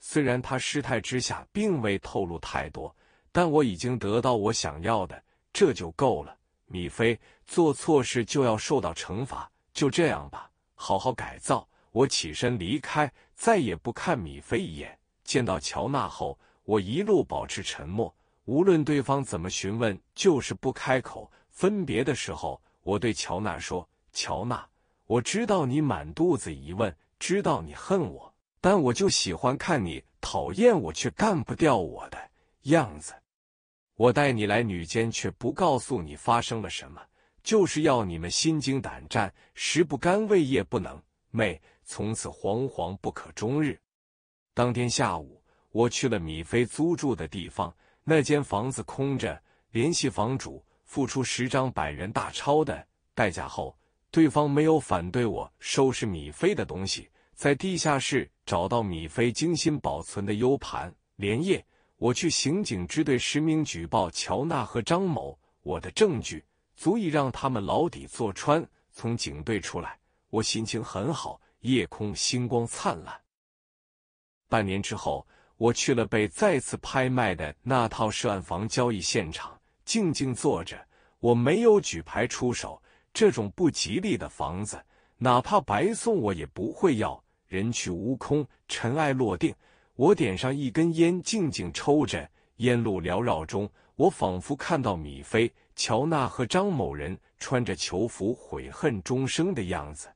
Speaker 1: 虽然他失态之下并未透露太多，但我已经得到我想要的。这就够了，米菲，做错事就要受到惩罚，就这样吧，好好改造。我起身离开，再也不看米菲一眼。见到乔纳后，我一路保持沉默，无论对方怎么询问，就是不开口。分别的时候，我对乔纳说：“乔纳，我知道你满肚子疑问，知道你恨我，但我就喜欢看你讨厌我却干不掉我的样子。”我带你来女监，却不告诉你发生了什么，就是要你们心惊胆战，食不甘味，夜不能寐，从此惶惶不可终日。当天下午，我去了米菲租住的地方，那间房子空着，联系房主，付出十张百元大钞的代价后，对方没有反对我收拾米菲的东西，在地下室找到米菲精心保存的 U 盘，连夜。我去刑警支队实名举报乔纳和张某，我的证据足以让他们牢底坐穿。从警队出来，我心情很好，夜空星光灿烂。半年之后，我去了被再次拍卖的那套涉案房交易现场，静静坐着，我没有举牌出手。这种不吉利的房子，哪怕白送我也不会要。人去屋空，尘埃落定。我点上一根烟，静静抽着，烟雾缭绕中，我仿佛看到米菲、乔纳和张某人穿着囚服悔恨终生的样子。